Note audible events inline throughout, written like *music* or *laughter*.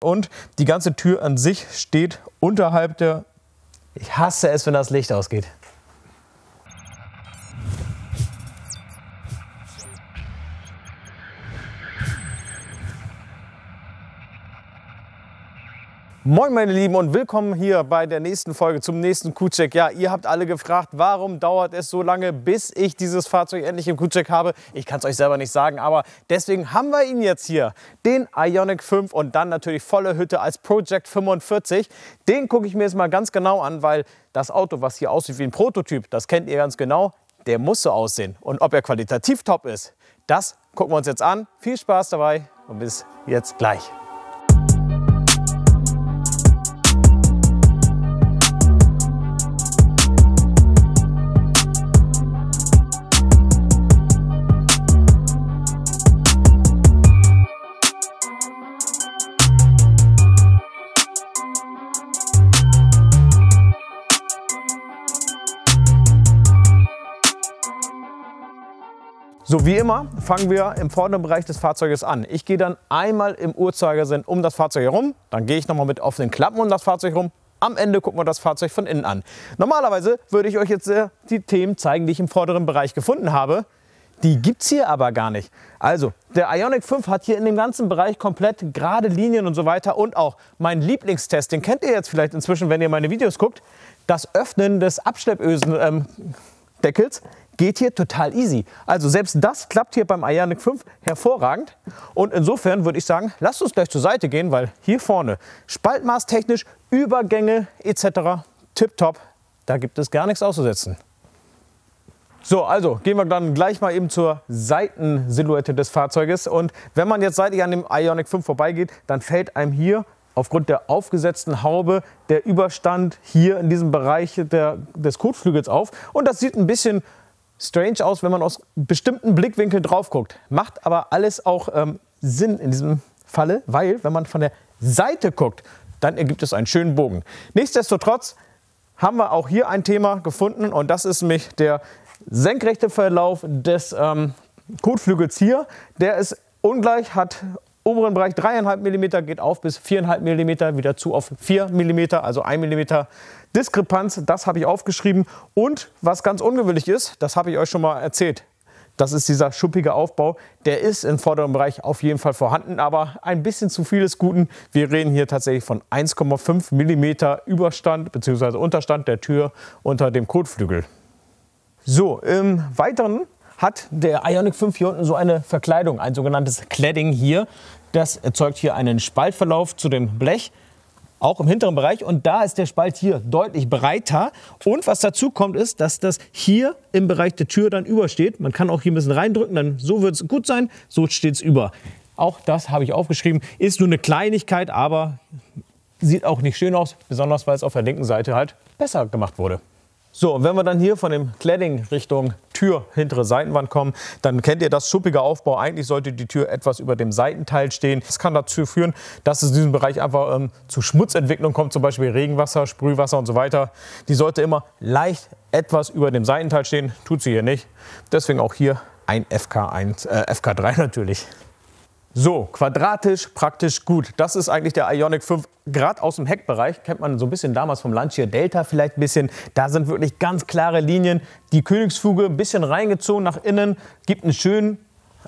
Und die ganze Tür an sich steht unterhalb der. Ich hasse es, wenn das Licht ausgeht. Moin meine Lieben und willkommen hier bei der nächsten Folge zum nächsten Q-Check. Ja, ihr habt alle gefragt, warum dauert es so lange, bis ich dieses Fahrzeug endlich im Q-Check habe. Ich kann es euch selber nicht sagen, aber deswegen haben wir ihn jetzt hier. Den Ionic 5 und dann natürlich volle Hütte als Project 45. Den gucke ich mir jetzt mal ganz genau an, weil das Auto, was hier aussieht wie ein Prototyp, das kennt ihr ganz genau, der muss so aussehen. Und ob er qualitativ top ist, das gucken wir uns jetzt an. Viel Spaß dabei und bis jetzt gleich. So, wie immer fangen wir im vorderen Bereich des Fahrzeuges an. Ich gehe dann einmal im Uhrzeigersinn um das Fahrzeug herum, dann gehe ich nochmal mit offenen Klappen um das Fahrzeug herum. Am Ende gucken wir das Fahrzeug von innen an. Normalerweise würde ich euch jetzt äh, die Themen zeigen, die ich im vorderen Bereich gefunden habe. Die gibt es hier aber gar nicht. Also, der Ionic 5 hat hier in dem ganzen Bereich komplett gerade Linien und so weiter. Und auch mein Lieblingstest, den kennt ihr jetzt vielleicht inzwischen, wenn ihr meine Videos guckt, das Öffnen des Abschleppösen... Ähm, Deckels geht hier total easy. Also selbst das klappt hier beim Ionic 5 hervorragend. Und insofern würde ich sagen, lasst uns gleich zur Seite gehen, weil hier vorne spaltmaßtechnisch, Übergänge etc. tipptopp. Da gibt es gar nichts auszusetzen. So, also gehen wir dann gleich mal eben zur Seitensilhouette des Fahrzeuges. Und wenn man jetzt seitlich an dem Ionic 5 vorbeigeht, dann fällt einem hier aufgrund der aufgesetzten Haube der Überstand hier in diesem Bereich der, des Kotflügels auf. Und das sieht ein bisschen strange aus, wenn man aus bestimmten Blickwinkeln drauf guckt. Macht aber alles auch ähm, Sinn in diesem Falle, weil wenn man von der Seite guckt, dann ergibt es einen schönen Bogen. Nichtsdestotrotz haben wir auch hier ein Thema gefunden und das ist nämlich der senkrechte Verlauf des ähm, Kotflügels hier. Der ist ungleich, hat oberen Bereich 3,5 mm geht auf bis 4,5 mm, wieder zu auf 4 mm, also 1 mm Diskrepanz. Das habe ich aufgeschrieben. Und was ganz ungewöhnlich ist, das habe ich euch schon mal erzählt. Das ist dieser schuppige Aufbau. Der ist im vorderen Bereich auf jeden Fall vorhanden, aber ein bisschen zu viel vieles Guten. Wir reden hier tatsächlich von 1,5 mm Überstand bzw. Unterstand der Tür unter dem Kotflügel. So, im Weiteren hat der Ionic 5 hier unten so eine Verkleidung, ein sogenanntes Cladding hier. Das erzeugt hier einen Spaltverlauf zu dem Blech auch im hinteren Bereich. Und da ist der Spalt hier deutlich breiter. Und was dazu kommt, ist, dass das hier im Bereich der Tür dann übersteht. Man kann auch hier ein bisschen reindrücken, dann so wird es gut sein, so steht es über. Auch das habe ich aufgeschrieben. Ist nur eine Kleinigkeit, aber sieht auch nicht schön aus, besonders weil es auf der linken Seite halt besser gemacht wurde. So, und wenn wir dann hier von dem Cladding Richtung Tür, hintere Seitenwand kommen, dann kennt ihr das schuppige Aufbau. Eigentlich sollte die Tür etwas über dem Seitenteil stehen. Das kann dazu führen, dass es in diesem Bereich einfach ähm, zu Schmutzentwicklung kommt, zum Beispiel Regenwasser, Sprühwasser und so weiter. Die sollte immer leicht etwas über dem Seitenteil stehen, tut sie hier nicht. Deswegen auch hier ein FK1, äh, FK3 *laughs* natürlich. So, quadratisch, praktisch, gut. Das ist eigentlich der Ionic 5 gerade aus dem Heckbereich, kennt man so ein bisschen damals vom Lunch Delta vielleicht ein bisschen, da sind wirklich ganz klare Linien. Die Königsfuge ein bisschen reingezogen nach innen, gibt einen schönen,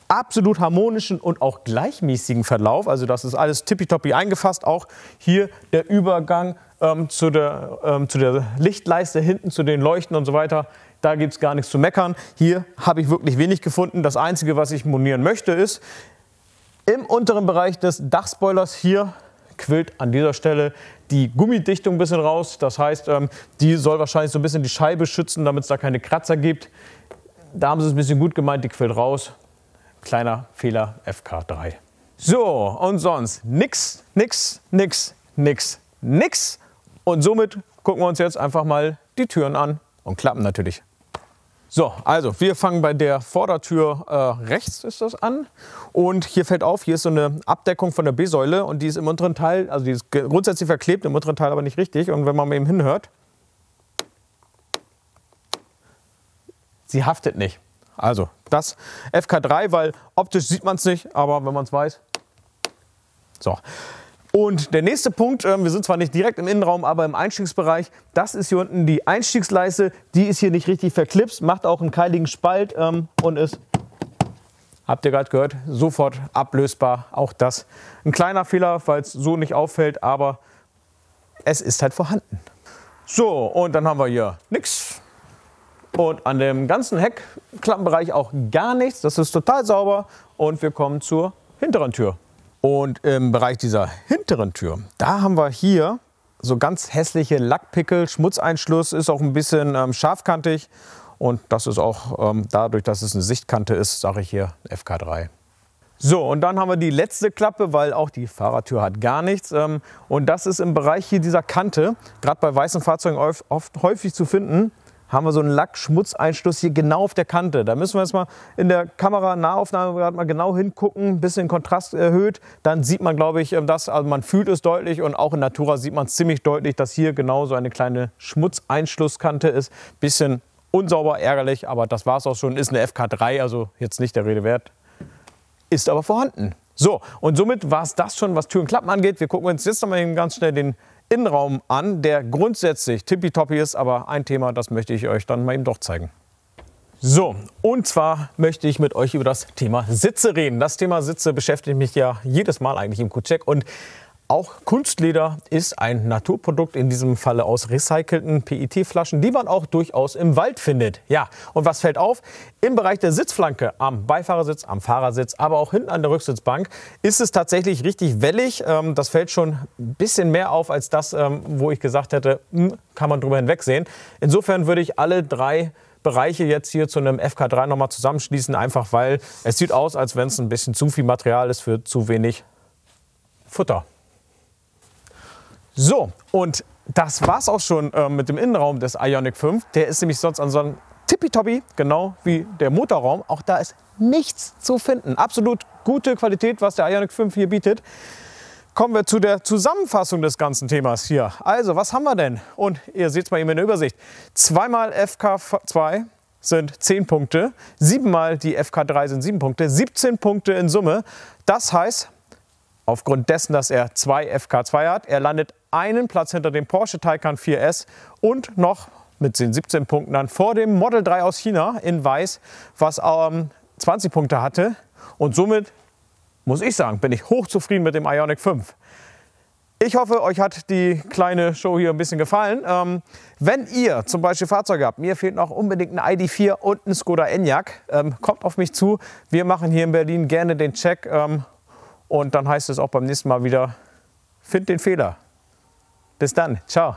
absolut harmonischen und auch gleichmäßigen Verlauf. Also das ist alles tippitoppi eingefasst. Auch hier der Übergang ähm, zu, der, ähm, zu der Lichtleiste hinten, zu den Leuchten und so weiter. Da gibt es gar nichts zu meckern. Hier habe ich wirklich wenig gefunden. Das Einzige, was ich monieren möchte, ist, im unteren Bereich des Dachspoilers hier quillt an dieser Stelle die Gummidichtung ein bisschen raus. Das heißt, ähm, die soll wahrscheinlich so ein bisschen die Scheibe schützen, damit es da keine Kratzer gibt. Da haben sie es ein bisschen gut gemeint, die quillt raus. Kleiner Fehler FK3. So, und sonst nix, nix, nix, nix, nix. Und somit gucken wir uns jetzt einfach mal die Türen an und klappen natürlich. So, also wir fangen bei der Vordertür äh, rechts ist das an und hier fällt auf, hier ist so eine Abdeckung von der B-Säule und die ist im unteren Teil, also die ist grundsätzlich verklebt, im unteren Teil aber nicht richtig und wenn man eben hinhört, sie haftet nicht. Also das FK3, weil optisch sieht man es nicht, aber wenn man es weiß, so. Und der nächste Punkt, ähm, wir sind zwar nicht direkt im Innenraum, aber im Einstiegsbereich, das ist hier unten die Einstiegsleiste. Die ist hier nicht richtig verklipst, macht auch einen keiligen Spalt ähm, und ist, habt ihr gerade gehört, sofort ablösbar. Auch das ein kleiner Fehler, weil es so nicht auffällt, aber es ist halt vorhanden. So, und dann haben wir hier nichts. Und an dem ganzen Heckklappenbereich auch gar nichts. Das ist total sauber. Und wir kommen zur hinteren Tür. Und im Bereich dieser hinteren Tür, da haben wir hier so ganz hässliche Lackpickel, Schmutzeinschluss, ist auch ein bisschen ähm, scharfkantig. Und das ist auch ähm, dadurch, dass es eine Sichtkante ist, sage ich hier FK3. So, und dann haben wir die letzte Klappe, weil auch die Fahrertür hat gar nichts. Ähm, und das ist im Bereich hier dieser Kante, gerade bei weißen Fahrzeugen oft häufig zu finden haben wir so einen Lackschmutzeinschluss hier genau auf der Kante. Da müssen wir jetzt mal in der Kamera Nahaufnahme gerade mal genau hingucken, ein bisschen Kontrast erhöht. Dann sieht man, glaube ich, das, also man fühlt es deutlich und auch in Natura sieht man es ziemlich deutlich, dass hier genau so eine kleine Schmutzeinschlusskante ist. Bisschen unsauber, ärgerlich, aber das war es auch schon. Ist eine FK3, also jetzt nicht der Rede wert. Ist aber vorhanden. So, und somit war es das schon, was Tür und Klappen angeht. Wir gucken uns jetzt nochmal ganz schnell den Innenraum an, der grundsätzlich tippitoppi ist, aber ein Thema, das möchte ich euch dann mal eben doch zeigen. So, und zwar möchte ich mit euch über das Thema Sitze reden. Das Thema Sitze beschäftigt mich ja jedes Mal eigentlich im Kutschek und auch Kunstleder ist ein Naturprodukt, in diesem Falle aus recycelten PET-Flaschen, die man auch durchaus im Wald findet. Ja, und was fällt auf? Im Bereich der Sitzflanke, am Beifahrersitz, am Fahrersitz, aber auch hinten an der Rücksitzbank, ist es tatsächlich richtig wellig. Ähm, das fällt schon ein bisschen mehr auf als das, ähm, wo ich gesagt hätte, hm, kann man drüber hinwegsehen. Insofern würde ich alle drei Bereiche jetzt hier zu einem FK3 nochmal zusammenschließen, einfach weil es sieht aus, als wenn es ein bisschen zu viel Material ist für zu wenig Futter. So, und das war's auch schon äh, mit dem Innenraum des Ionic 5. Der ist nämlich sonst an so einem tippitoppi, genau wie der Motorraum. Auch da ist nichts zu finden. Absolut gute Qualität, was der Ionic 5 hier bietet. Kommen wir zu der Zusammenfassung des ganzen Themas hier. Also, was haben wir denn? Und ihr seht es mal eben in der Übersicht. Zweimal FK2 sind 10 Punkte, siebenmal die FK3 sind 7 Punkte, 17 Punkte in Summe. Das heißt, aufgrund dessen, dass er 2 FK2 hat, er landet einen Platz hinter dem Porsche Taycan 4S und noch mit den 17 Punkten dann vor dem Model 3 aus China in Weiß, was ähm, 20 Punkte hatte. Und somit muss ich sagen, bin ich hochzufrieden mit dem Ionic 5. Ich hoffe, euch hat die kleine Show hier ein bisschen gefallen. Ähm, wenn ihr zum Beispiel Fahrzeuge habt, mir fehlt noch unbedingt ein ID4 und ein Skoda Enyaq, ähm, kommt auf mich zu. Wir machen hier in Berlin gerne den Check ähm, und dann heißt es auch beim nächsten Mal wieder, find den Fehler. Bis dann. Ciao.